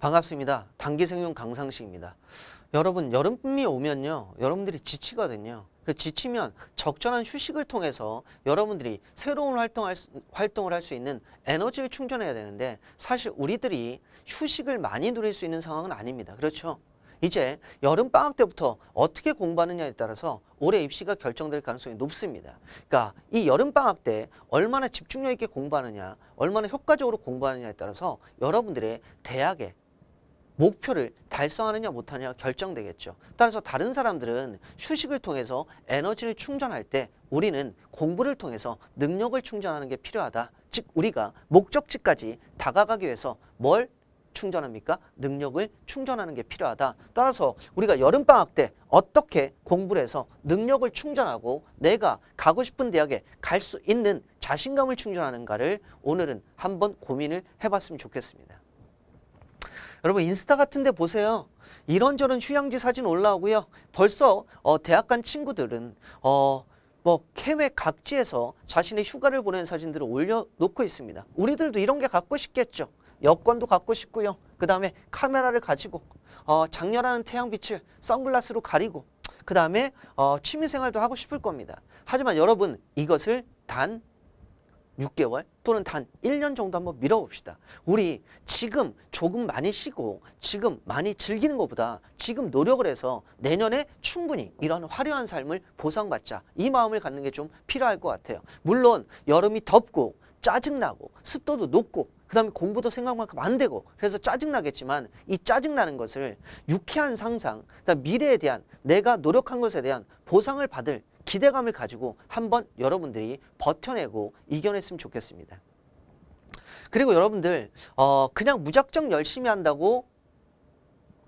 반갑습니다. 단기생용 강상식입니다. 여러분 여름이 오면요. 여러분들이 지치거든요. 지치면 적절한 휴식을 통해서 여러분들이 새로운 활동할 수, 활동을 할 수 있는 에너지를 충전해야 되는데 사실 우리들이 휴식을 많이 누릴 수 있는 상황은 아닙니다. 그렇죠? 이제 여름 방학 때부터 어떻게 공부하느냐에 따라서 올해 입시가 결정될 가능성이 높습니다. 그러니까 이 여름 방학 때 얼마나 집중력 있게 공부하느냐, 얼마나 효과적으로 공부하느냐에 따라서 여러분들의 대학의 목표를 달성하느냐 못하느냐 결정되겠죠. 따라서 다른 사람들은 휴식을 통해서 에너지를 충전할 때 우리는 공부를 통해서 능력을 충전하는 게 필요하다. 즉 우리가 목적지까지 다가가기 위해서 뭘 충전합니까? 능력을 충전하는 게 필요하다. 따라서 우리가 여름방학 때 어떻게 공부를 해서 능력을 충전하고 내가 가고 싶은 대학에 갈 수 있는 자신감을 충전하는가를 오늘은 한번 고민을 해봤으면 좋겠습니다. 여러분 인스타 같은 데 보세요. 이런저런 휴양지 사진 올라오고요. 벌써 어, 대학 간 친구들은 어, 뭐 해외 각지에서 자신의 휴가를 보낸 사진들을 올려놓고 있습니다. 우리들도 이런 게 갖고 싶겠죠. 여권도 갖고 싶고요. 그 다음에 카메라를 가지고 어, 장렬하는 태양빛을 선글라스로 가리고 그 다음에 어, 취미생활도 하고 싶을 겁니다. 하지만 여러분 이것을 단 6개월 또는 단 1년 정도 한번 밀어봅시다. 우리 지금 조금 많이 쉬고 지금 많이 즐기는 것보다 지금 노력을 해서 내년에 충분히 이런 화려한 삶을 보상받자 이 마음을 갖는 게 좀 필요할 것 같아요. 물론 여름이 덥고 짜증나고 습도도 높고 그 다음에 공부도 생각만큼 안 되고 그래서 짜증나겠지만 이 짜증나는 것을 유쾌한 상상, 그다음 미래에 대한 내가 노력한 것에 대한 보상을 받을 기대감을 가지고 한번 여러분들이 버텨내고 이겨냈으면 좋겠습니다. 그리고 여러분들 어 그냥 무작정 열심히 한다고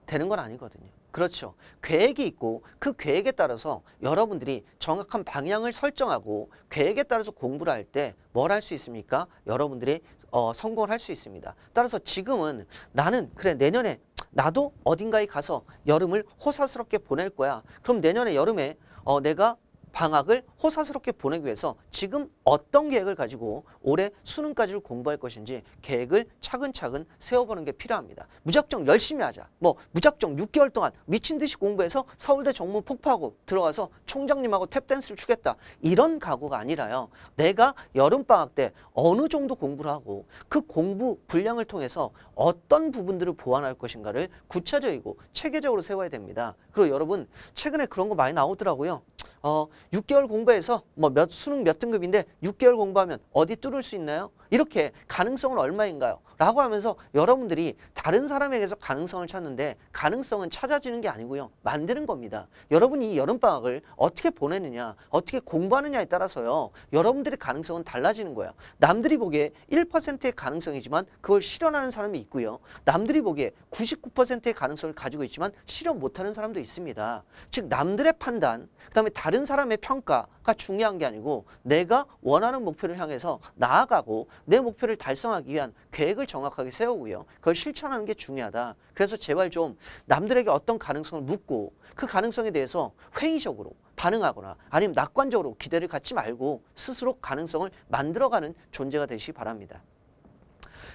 되는 건 아니거든요. 그렇죠. 계획이 있고 그 계획에 따라서 여러분들이 정확한 방향을 설정하고 계획에 따라서 공부를 할 때 뭘 할 수 있습니까? 여러분들이 어, 성공을 할 수 있습니다. 따라서 지금은 나는 그래 내년에 나도 어딘가에 가서 여름을 호사스럽게 보낼 거야. 그럼 내년에 여름에 어, 내가 방학을 호사스럽게 보내기 위해서 지금 어떤 계획을 가지고 올해 수능까지를 공부할 것인지 계획을 차근차근 세워보는 게 필요합니다. 무작정 열심히 하자. 뭐 무작정 6개월 동안 미친 듯이 공부해서 서울대 정문 폭파하고 들어가서 총장님하고 탭댄스를 추겠다. 이런 각오가 아니라요. 내가 여름방학 때 어느 정도 공부를 하고 그 공부 분량을 통해서 어떤 부분들을 보완할 것인가를 구체적이고 체계적으로 세워야 됩니다. 그리고 여러분 최근에 그런 거 많이 나오더라고요. 어, 6개월 공부해서 뭐 몇 수능 몇 등급인데 6개월 공부하면 어디 뚫을 수 있나요? 이렇게 가능성은 얼마인가요? 라고 하면서 여러분들이 다른 사람에게서 가능성을 찾는데 가능성은 찾아지는 게 아니고요. 만드는 겁니다. 여러분이 여름방학을 어떻게 보내느냐 어떻게 공부하느냐에 따라서요. 여러분들의 가능성은 달라지는 거예요. 남들이 보기에 1%의 가능성이지만 그걸 실현하는 사람이 있고요. 남들이 보기에 99%의 가능성을 가지고 있지만 실현 못하는 사람도 있습니다. 즉 남들의 판단, 그 다음에 다른 사람의 평가 가 그러니까 중요한 게 아니고 내가 원하는 목표를 향해서 나아가고 내 목표를 달성하기 위한 계획을 정확하게 세우고요. 그걸 실천하는 게 중요하다. 그래서 제발 좀 남들에게 어떤 가능성을 묻고 그 가능성에 대해서 회의적으로 반응하거나 아니면 낙관적으로 기대를 갖지 말고 스스로 가능성을 만들어가는 존재가 되시기 바랍니다.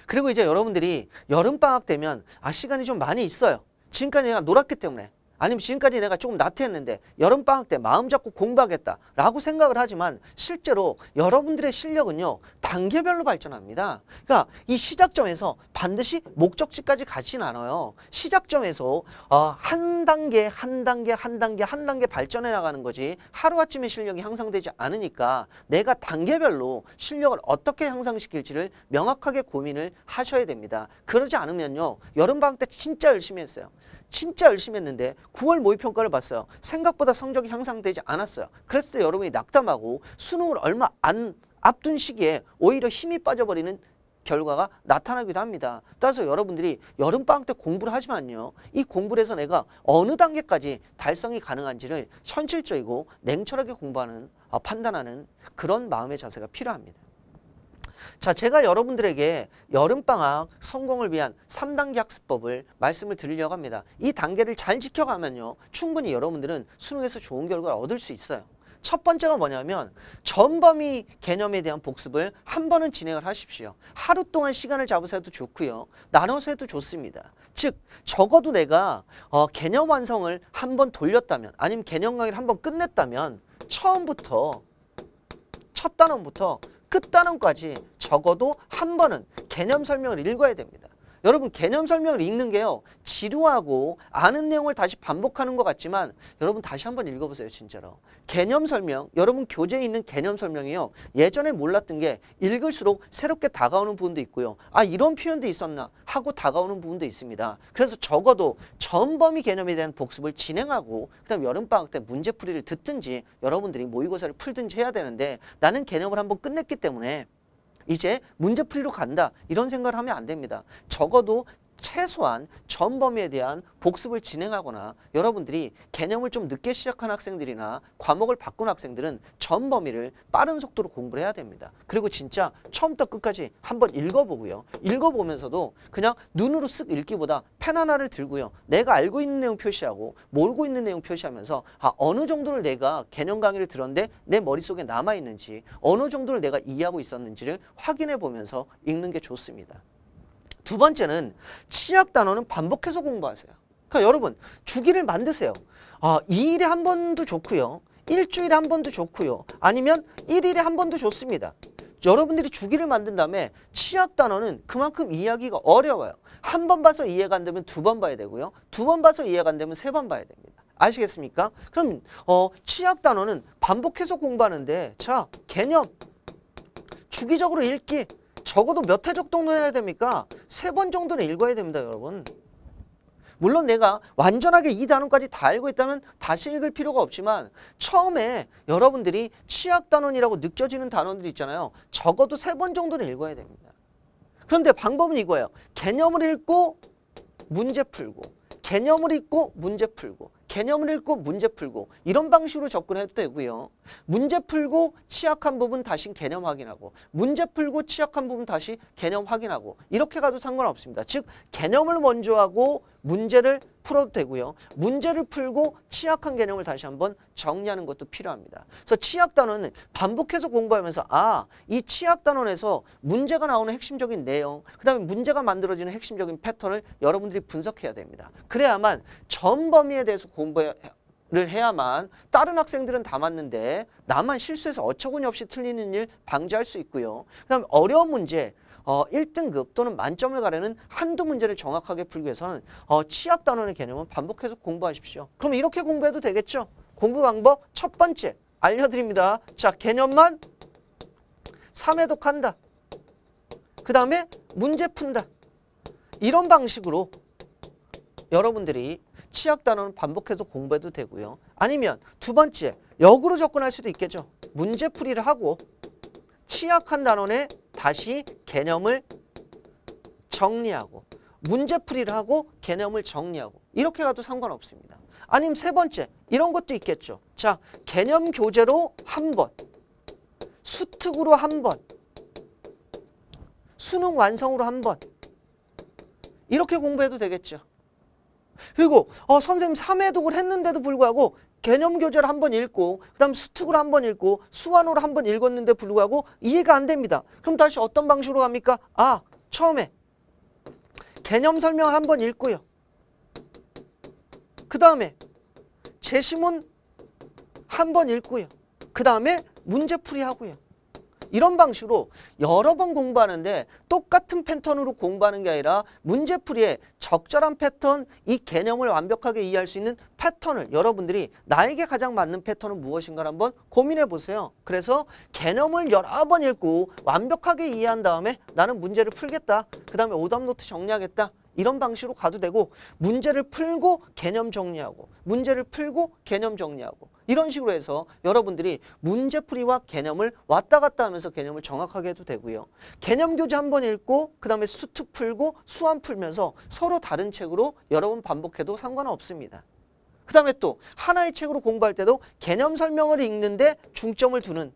그리고 이제 여러분들이 여름방학 되면 아 시간이 좀 많이 있어요. 지금까지 내가 놀았기 때문에 아니면 지금까지 내가 조금 나태했는데 여름방학 때 마음 잡고 공부하겠다 라고 생각을 하지만 실제로 여러분들의 실력은요 단계별로 발전합니다 그러니까 이 시작점에서 반드시 목적지까지 가진 않아요 시작점에서 어, 한 단계 한 단계 한 단계 한 단계 발전해 나가는 거지 하루아침에 실력이 향상되지 않으니까 내가 단계별로 실력을 어떻게 향상시킬지를 명확하게 고민을 하셔야 됩니다 그러지 않으면요 여름방학 때 진짜 열심히 했어요 진짜 열심히 했는데 9월 모의평가를 봤어요. 생각보다 성적이 향상되지 않았어요. 그랬을 때 여러분이 낙담하고 수능을 얼마 안 앞둔 시기에 오히려 힘이 빠져버리는 결과가 나타나기도 합니다. 따라서 여러분들이 여름방학 때 공부를 하지만요. 이 공부를 해서 내가 어느 단계까지 달성이 가능한지를 현실적이고 냉철하게 공부하는 어, 판단하는 그런 마음의 자세가 필요합니다. 자, 제가 여러분들에게 여름방학 성공을 위한 3단계 학습법을 말씀을 드리려고 합니다. 이 단계를 잘 지켜가면요. 충분히 여러분들은 수능에서 좋은 결과를 얻을 수 있어요. 첫 번째가 뭐냐면 전범위 개념에 대한 복습을 한 번은 진행을 하십시오. 하루 동안 시간을 잡으서 도 좋고요. 나눠서 해도 좋습니다. 즉 적어도 내가 어, 개념 완성을 한 번 돌렸다면 아니면 개념 강의를 한 번 끝냈다면 처음부터 첫 단원부터 끝단원까지 적어도 한 번은 개념 설명을 읽어야 됩니다. 여러분 개념 설명을 읽는 게요. 지루하고 아는 내용을 다시 반복하는 것 같지만 여러분 다시 한번 읽어보세요. 진짜로. 개념 설명, 여러분 교재에 있는 개념 설명이요. 예전에 몰랐던 게 읽을수록 새롭게 다가오는 부분도 있고요. 아 이런 표현도 있었나 하고 다가오는 부분도 있습니다. 그래서 적어도 전범위 개념에 대한 복습을 진행하고 그다음 여름방학 때 문제풀이를 듣든지 여러분들이 모의고사를 풀든지 해야 되는데 나는 개념을 한번 끝냈기 때문에 이제 문제풀이로 간다 이런 생각을 하면 안 됩니다. 적어도 최소한 전범위에 대한 복습을 진행하거나 여러분들이 개념을 좀 늦게 시작한 학생들이나 과목을 바꾼 학생들은 전범위를 빠른 속도로 공부를 해야 됩니다. 그리고 진짜 처음부터 끝까지 한번 읽어보고요. 읽어보면서도 그냥 눈으로 쓱 읽기보다 펜 하나를 들고요. 내가 알고 있는 내용 표시하고 모르고 있는 내용 표시하면서 아 어느 정도를 내가 개념 강의를 들었는데 내 머릿속에 남아있는지 어느 정도를 내가 이해하고 있었는지를 확인해 보면서 읽는 게 좋습니다. 두 번째는 치약 단어는 반복해서 공부하세요. 그러니까 여러분 주기를 만드세요. 아, 2일에 한 번도 좋고요. 일주일에 한 번도 좋고요. 아니면 1일에 한 번도 좋습니다. 여러분들이 주기를 만든 다음에 치약 단어는 그만큼 이해하기가 어려워요. 한 번 봐서 이해가 안 되면 두 번 봐야 되고요. 두 번 봐서 이해가 안 되면 세 번 봐야 됩니다. 아시겠습니까? 그럼 어, 치약 단어는 반복해서 공부하는데 자 개념 주기적으로 읽기 적어도 몇회적 정도 해야 됩니까? 세 번 정도는 읽어야 됩니다, 여러분. 물론 내가 완전하게 이 단원까지 다 알고 있다면 다시 읽을 필요가 없지만 처음에 여러분들이 취약 단원이라고 느껴지는 단원들 이 있잖아요. 적어도 세 번 정도는 읽어야 됩니다. 그런데 방법은 이거예요. 개념을 읽고 문제 풀고 개념을 읽고 문제 풀고 개념을 읽고 문제 풀고 이런 방식으로 접근해도 되고요. 문제 풀고 취약한 부분 다시 개념 확인하고 문제 풀고 취약한 부분 다시 개념 확인하고 이렇게 가도 상관없습니다. 즉 개념을 먼저 하고 문제를 풀어도 되고요. 문제를 풀고 치약한 개념을 다시 한번 정리하는 것도 필요합니다. 그래서 치약 단어는 반복해서 공부하면서 아, 이치약 단원에서 문제가 나오는 핵심적인 내용, 그 다음에 문제가 만들어지는 핵심적인 패턴을 여러분들이 분석해야 됩니다. 그래야만 전 범위에 대해서 공부해 를 해야만 다른 학생들은 다 맞는데 나만 실수해서 어처구니없이 틀리는 일 방지할 수 있고요. 그다음 어려운 문제 어, 1등급 또는 만점을 가려는 한두 문제를 정확하게 풀기 위해서는 어, 치학 단원의 개념은 반복해서 공부하십시오. 그럼 이렇게 공부해도 되겠죠? 공부 방법 첫 번째 알려드립니다. 자, 개념만 3회독한다. 그 다음에 문제 푼다. 이런 방식으로 여러분들이 치약단원는 반복해서 공부해도 되고요. 아니면 두 번째 역으로 접근할 수도 있겠죠. 문제풀이를 하고 취약한 단원에 다시 개념을 정리하고 문제풀이를 하고 개념을 정리하고 이렇게 가도 상관없습니다. 아니면세 번째 이런 것도 있겠죠. 자 개념 교재로 한 번, 수특으로 한 번, 수능 완성으로 한 번 이렇게 공부해도 되겠죠. 그리고 어, 선생님 3회독을 했는데도 불구하고 개념 교재를 한 번 읽고 그다음 수특으로 한 번 읽고 수완으로 한 번 읽었는데 불구하고 이해가 안 됩니다. 그럼 다시 어떤 방식으로 갑니까? 아 처음에 개념 설명을 한 번 읽고요. 그 다음에 제시문 한번 읽고요. 그 다음에 문제풀이 하고요. 이런 방식으로 여러 번 공부하는데 똑같은 패턴으로 공부하는 게 아니라 문제풀이에 적절한 패턴, 이 개념을 완벽하게 이해할 수 있는 패턴을 여러분들이 나에게 가장 맞는 패턴은 무엇인가를 한번 고민해 보세요. 그래서 개념을 여러 번 읽고 완벽하게 이해한 다음에 나는 문제를 풀겠다. 그 다음에 오답노트 정리하겠다. 이런 방식으로 가도 되고 문제를 풀고 개념 정리하고 문제를 풀고 개념 정리하고 이런 식으로 해서 여러분들이 문제풀이와 개념을 왔다 갔다 하면서 개념을 정확하게 해도 되고요. 개념 교재 한 번 읽고 그 다음에 수특 풀고 수안 풀면서 서로 다른 책으로 여러 번 반복해도 상관 없습니다. 그 다음에 또 하나의 책으로 공부할 때도 개념 설명을 읽는데 중점을 두는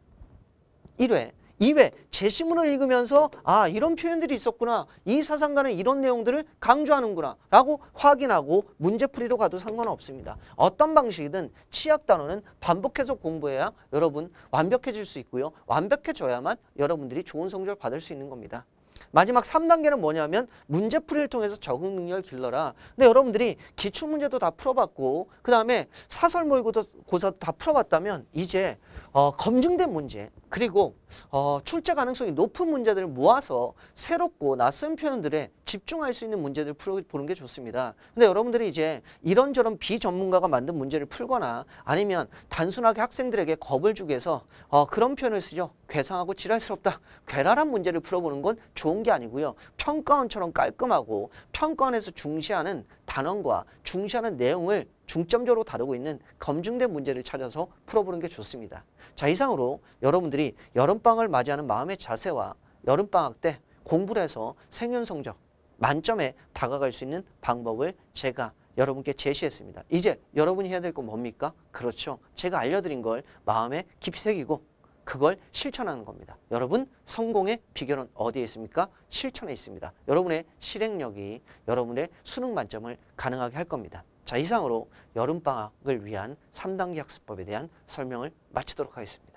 1회 2회 제시문을 읽으면서 아 이런 표현들이 있었구나 이 사상가는 이런 내용들을 강조하는구나 라고 확인하고 문제풀이로 가도 상관없습니다 어떤 방식이든 치약 단어는 반복해서 공부해야 여러분 완벽해질 수 있고요 완벽해져야만 여러분들이 좋은 성적을 받을 수 있는 겁니다 마지막 3단계는 뭐냐면 문제풀이를 통해서 적응 능력을 길러라. 근데 여러분들이 기출문제도 다 풀어봤고 그 다음에 사설 모의고사 다 풀어봤다면 이제 어, 검증된 문제 그리고 어, 출제 가능성이 높은 문제들을 모아서 새롭고 낯선 표현들의 집중할 수 있는 문제들 풀어보는 게 좋습니다. 근데 여러분들이 이제 이런저런 비전문가가 만든 문제를 풀거나 아니면 단순하게 학생들에게 겁을 주기 위해서 어, 그런 표현을 쓰죠. 괴상하고 지랄스럽다. 괴랄한 문제를 풀어보는 건 좋은 게 아니고요. 평가원처럼 깔끔하고 평가원에서 중시하는 단원과 중시하는 내용을 중점적으로 다루고 있는 검증된 문제를 찾아서 풀어보는 게 좋습니다. 자 이상으로 여러분들이 여름방을 맞이하는 마음의 자세와 여름방학 때 공부를 해서 생윤성적 만점에 다가갈 수 있는 방법을 제가 여러분께 제시했습니다. 이제 여러분이 해야 될 건 뭡니까? 그렇죠. 제가 알려드린 걸 마음에 깊이 새기고 그걸 실천하는 겁니다. 여러분 성공의 비결은 어디에 있습니까? 실천에 있습니다. 여러분의 실행력이 여러분의 수능 만점을 가능하게 할 겁니다. 자 이상으로 여름방학을 위한 3단계 학습법에 대한 설명을 마치도록 하겠습니다.